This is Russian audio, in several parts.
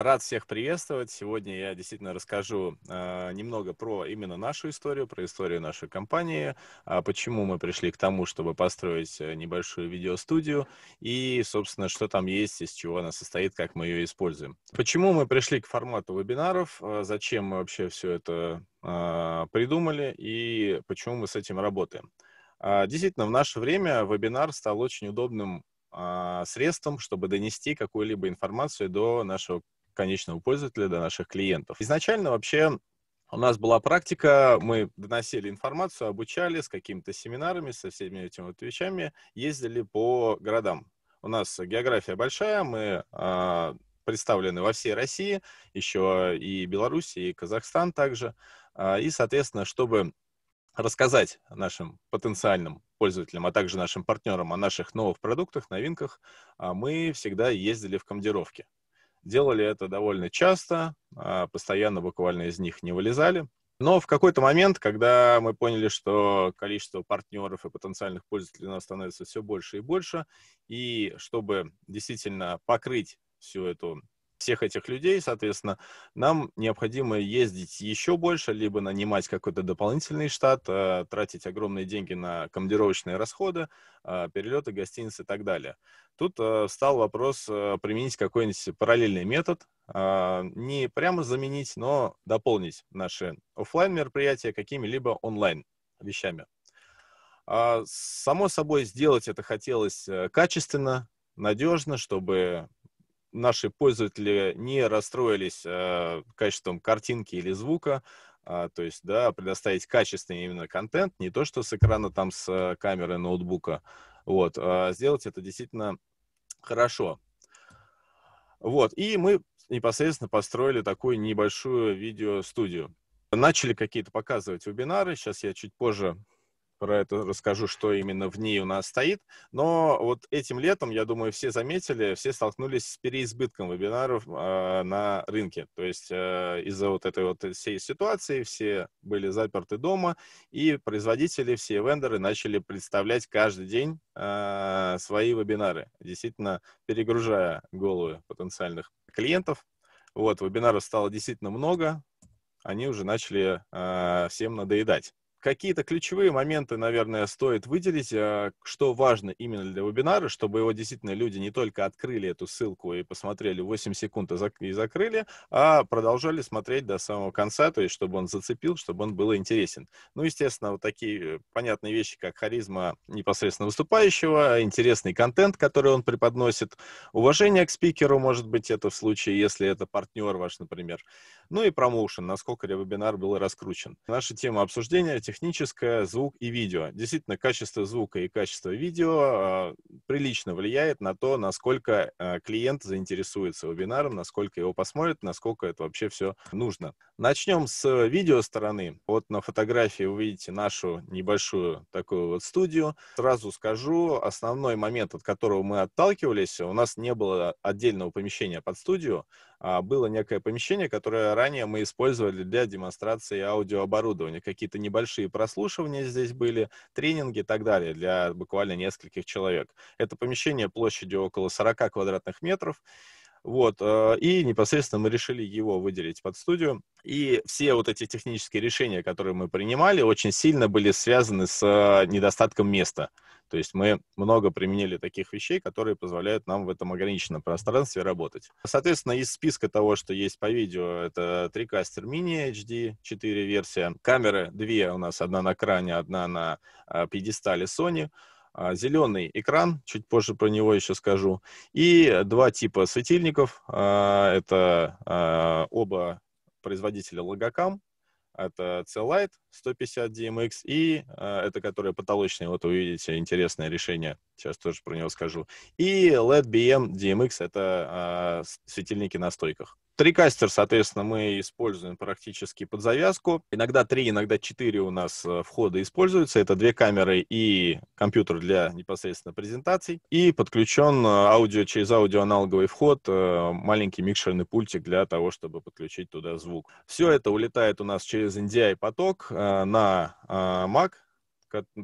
Рад всех приветствовать. Сегодня я действительно расскажу э, немного про именно нашу историю, про историю нашей компании, э, почему мы пришли к тому, чтобы построить э, небольшую видеостудию и, собственно, что там есть, из чего она состоит, как мы ее используем. Почему мы пришли к формату вебинаров, э, зачем мы вообще все это э, придумали и почему мы с этим работаем. Э, действительно, в наше время вебинар стал очень удобным средством, чтобы донести какую-либо информацию до нашего конечного пользователя, до наших клиентов. Изначально вообще у нас была практика, мы доносили информацию, обучали с какими-то семинарами, со всеми этими вот вещами, ездили по городам. У нас география большая, мы э, представлены во всей России, еще и Беларусь, и Казахстан также. Э, и, соответственно, чтобы рассказать нашим потенциальным пользователям, а также нашим партнерам о наших новых продуктах, новинках, а, мы всегда ездили в командировки. Делали это довольно часто, а, постоянно буквально из них не вылезали. Но в какой-то момент, когда мы поняли, что количество партнеров и потенциальных пользователей у нас становится все больше и больше, и чтобы действительно покрыть всю эту всех этих людей, соответственно, нам необходимо ездить еще больше, либо нанимать какой-то дополнительный штат, э, тратить огромные деньги на командировочные расходы, э, перелеты, гостиницы и так далее. Тут э, встал вопрос применить какой-нибудь параллельный метод, не прямо заменить, но дополнить наши офлайн мероприятия какими-либо онлайн вещами. А, само собой, сделать это хотелось качественно, надежно, чтобы наши пользователи не расстроились э, качеством картинки или звука, э, то есть, да, предоставить качественный именно контент, не то, что с экрана там с э, камеры ноутбука, вот, э, сделать это действительно хорошо. Вот, и мы непосредственно построили такую небольшую видеостудию. Начали какие-то показывать вебинары, сейчас я чуть позже про это расскажу, что именно в ней у нас стоит. Но вот этим летом, я думаю, все заметили, все столкнулись с переизбытком вебинаров э, на рынке. То есть э, из-за вот этой вот всей ситуации все были заперты дома, и производители, все вендоры начали представлять каждый день э, свои вебинары, действительно перегружая головы потенциальных клиентов. Вот, вебинаров стало действительно много, они уже начали э, всем надоедать какие-то ключевые моменты, наверное, стоит выделить, а, что важно именно для вебинара, чтобы его действительно люди не только открыли эту ссылку и посмотрели 8 секунд и закрыли, а продолжали смотреть до самого конца, то есть чтобы он зацепил, чтобы он был интересен. Ну, естественно, вот такие э, понятные вещи, как харизма непосредственно выступающего, интересный контент, который он преподносит, уважение к спикеру, может быть, это в случае, если это партнер ваш, например, ну и промоушен, насколько ли вебинар был раскручен. Наша тема обсуждения – техническая, звук и видео. Действительно, качество звука и качество видео э, прилично влияет на то, насколько э, клиент заинтересуется вебинаром, насколько его посмотрит, насколько это вообще все нужно. Начнем с э, видео стороны. Вот на фотографии вы видите нашу небольшую такую вот студию. Сразу скажу, основной момент, от которого мы отталкивались, у нас не было отдельного помещения под студию, а, было некое помещение, которое ранее мы использовали для демонстрации аудиооборудования. Какие-то небольшие прослушивания здесь были, тренинги и так далее для буквально нескольких человек. Это помещение площадью около 40 квадратных метров, вот, э, и непосредственно мы решили его выделить под студию. И все вот эти технические решения, которые мы принимали, очень сильно были связаны с э, недостатком места. То есть мы много применили таких вещей, которые позволяют нам в этом ограниченном пространстве работать. Соответственно, из списка того, что есть по видео, это TriCaster Mini HD 4 версия. Камеры две у нас, одна на кране, одна на э, пьедестале Sony. А, зеленый экран, чуть позже про него еще скажу, и два типа светильников. А, это а, оба производителя Logocam, это C-Lite 150 DMX, и это, которое потолочное, вот вы видите, интересное решение, сейчас тоже про него скажу. И LED BM DMX, это светильники на стойках. Трикастер, соответственно, мы используем практически под завязку. Иногда три, иногда четыре у нас э, входа используются. Это две камеры и компьютер для непосредственно презентаций. И подключен э, аудио через аудиоаналоговый вход, э, маленький микшерный пультик для того, чтобы подключить туда звук. Все это улетает у нас через NDI-поток на Mac,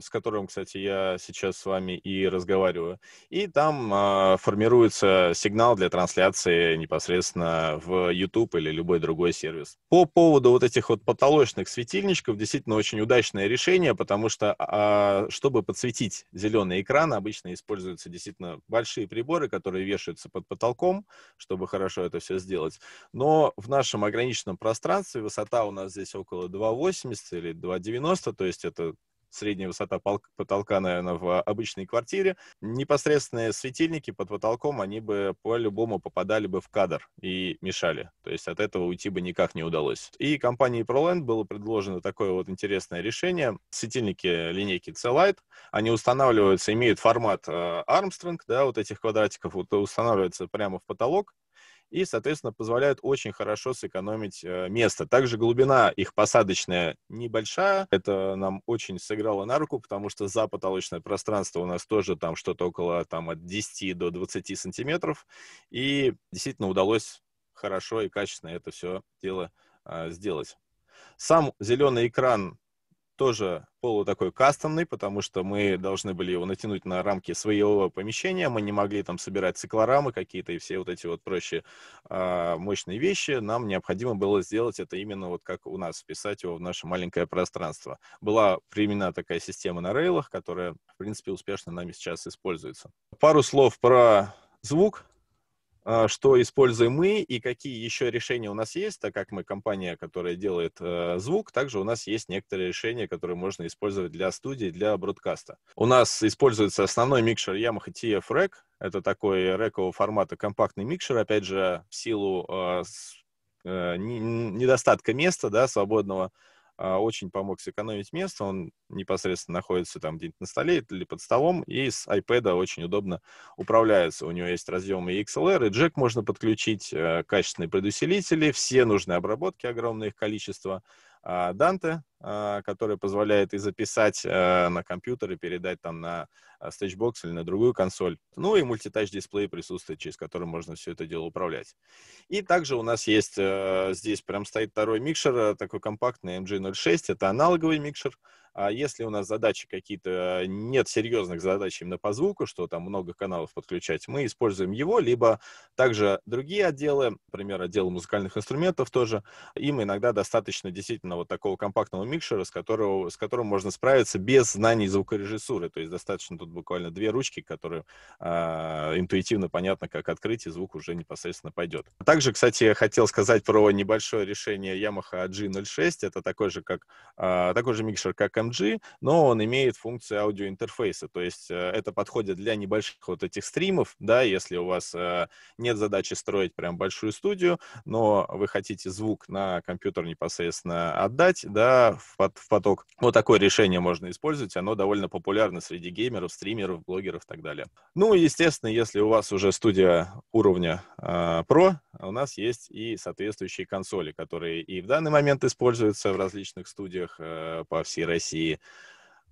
с которым, кстати, я сейчас с вами и разговариваю. И там э, формируется сигнал для трансляции непосредственно в YouTube или любой другой сервис. По поводу вот этих вот потолочных светильничков, действительно очень удачное решение, потому что, э, чтобы подсветить зеленый экран, обычно используются действительно большие приборы, которые вешаются под потолком, чтобы хорошо это все сделать. Но в нашем ограниченном пространстве высота у нас здесь около 2,80 или 2,90, то есть это средняя высота потолка, наверное, в обычной квартире, непосредственные светильники под потолком, они бы по-любому попадали бы в кадр и мешали. То есть от этого уйти бы никак не удалось. И компании ProLand было предложено такое вот интересное решение. Светильники линейки C-Light, они устанавливаются, имеют формат э, Armstrong, да, вот этих квадратиков, вот э, устанавливаются прямо в потолок, и, соответственно, позволяют очень хорошо сэкономить э, место. Также глубина их посадочная небольшая. Это нам очень сыграло на руку, потому что за потолочное пространство у нас тоже там что-то около там, от 10 до 20 сантиметров. И действительно удалось хорошо и качественно это все дело а, сделать. Сам зеленый экран тоже полу такой кастомный, потому что мы должны были его натянуть на рамки своего помещения, мы не могли там собирать циклорамы какие-то и все вот эти вот проще э, а, мощные вещи, нам необходимо было сделать это именно вот как у нас, вписать его в наше маленькое пространство. Была применена такая система на рейлах, которая, в принципе, успешно нами сейчас используется. Пару слов про звук, а, что используем мы и какие еще решения у нас есть, так как мы компания, которая делает э, звук, также у нас есть некоторые решения, которые можно использовать для студии, для бродкаста. У нас используется основной микшер Yamaha TF Rack, это такой рекового формата компактный микшер, опять же, в силу э, э, недостатка места, да, свободного, а, очень помог сэкономить место. Он непосредственно находится там где-нибудь на столе или под столом, и с iPad очень удобно управляется. У него есть разъемы и XLR, и джек можно подключить, э, качественные предусилители, все нужные обработки, огромное их количество — а, Данте, а, который позволяет и записать э, на компьютер и передать там на а, Stagebox или на другую консоль. Ну и мультитач-дисплей присутствует, через который можно все это дело управлять. И также у нас есть, э, здесь прям стоит второй микшер, э, такой компактный MG06, это аналоговый микшер, а если у нас задачи какие-то, э, нет серьезных задач именно по звуку, что там много каналов подключать, мы используем его, либо также другие отделы, например, отделы музыкальных инструментов тоже, им иногда достаточно действительно вот такого компактного микшера, с, которого, с которым можно справиться без знаний звукорежиссуры. То есть достаточно тут буквально две ручки, которые э, интуитивно понятно, как открыть, и звук уже непосредственно пойдет. Также, кстати, я хотел сказать про небольшое решение Yamaha G06. Это такой же, как, э, такой же микшер, как BMG, но он имеет функцию аудиоинтерфейса, то есть э, это подходит для небольших вот этих стримов, да, если у вас э, нет задачи строить прям большую студию, но вы хотите звук на компьютер непосредственно отдать, да, в поток. Вот такое решение можно использовать, оно довольно популярно среди геймеров, стримеров, блогеров и так далее. Ну, естественно, если у вас уже студия уровня э, Pro, у нас есть и соответствующие консоли, которые и в данный момент используются в различных студиях э, по всей России, а, и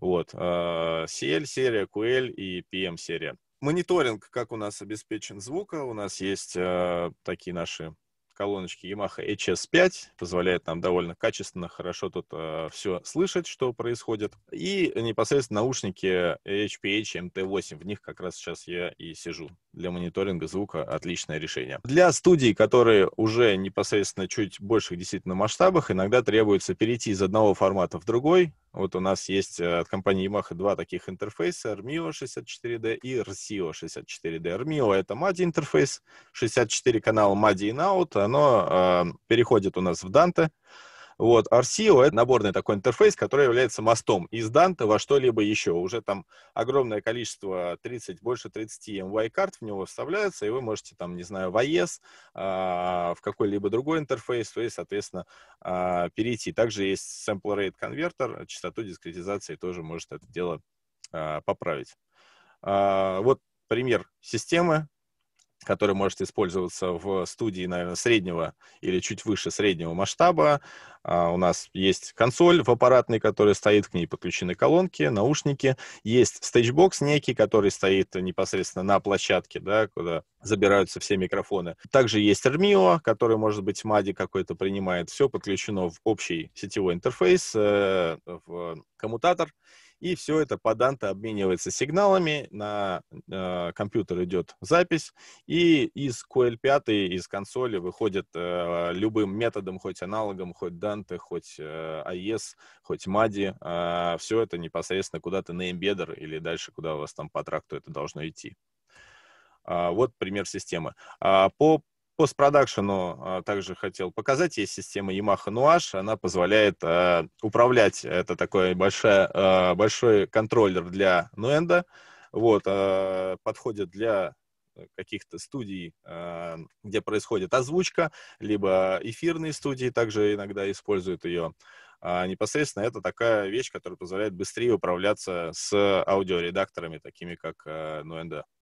вот, CL серия, QL и PM серия. Мониторинг, как у нас обеспечен звука. У нас есть а, такие наши колоночки Yamaha HS5, позволяет нам довольно качественно, хорошо тут э, а, все слышать, что происходит. И непосредственно наушники HPH MT8, в них как раз сейчас я и сижу для мониторинга звука отличное решение. Для студий, которые уже непосредственно чуть больших действительно масштабах, иногда требуется перейти из одного формата в другой. Вот у нас есть э, от компании Yamaha два таких интерфейса, RMIO 64D и RCO 64D. RMIO — это MADI интерфейс, 64 канала MADI in-out, оно э, переходит у нас в Dante, вот, RCO — это наборный такой интерфейс, который является мостом из Данта во что-либо еще. Уже там огромное количество, 30, больше 30 MY-карт в него вставляются, и вы можете там, не знаю, в AES, а, в какой-либо другой интерфейс, то есть, соответственно, а, перейти. Также есть sample rate конвертер, частоту дискретизации тоже может это дело а, поправить. Вот пример системы, который может использоваться в студии, наверное, среднего или чуть выше среднего масштаба. А, у нас есть консоль в аппаратной, которая стоит, к ней подключены колонки, наушники. Есть стейчбокс некий, который стоит непосредственно на площадке, да, куда забираются все микрофоны. Также есть Ermio, который, может быть, мади какой-то принимает. Все подключено в общий сетевой интерфейс, э, в коммутатор. И все это по Данте обменивается сигналами, на э, компьютер идет запись, и из QL5, из консоли выходит э, любым методом, хоть аналогом, хоть Данте, хоть э, IES, хоть MADI, э, а, все это непосредственно куда-то на эмбедер или дальше, куда у вас там по тракту это должно идти. А, вот пример системы. А, по постпродакшену а, также хотел показать. Есть система Yamaha Nuage, она позволяет а, управлять. Это такой большой, а, большой контроллер для Nuendo. Вот, а, подходит для каких-то студий, а, где происходит озвучка, либо эфирные студии также иногда используют ее. А непосредственно это такая вещь, которая позволяет быстрее управляться с аудиоредакторами, такими как а, Nuendo.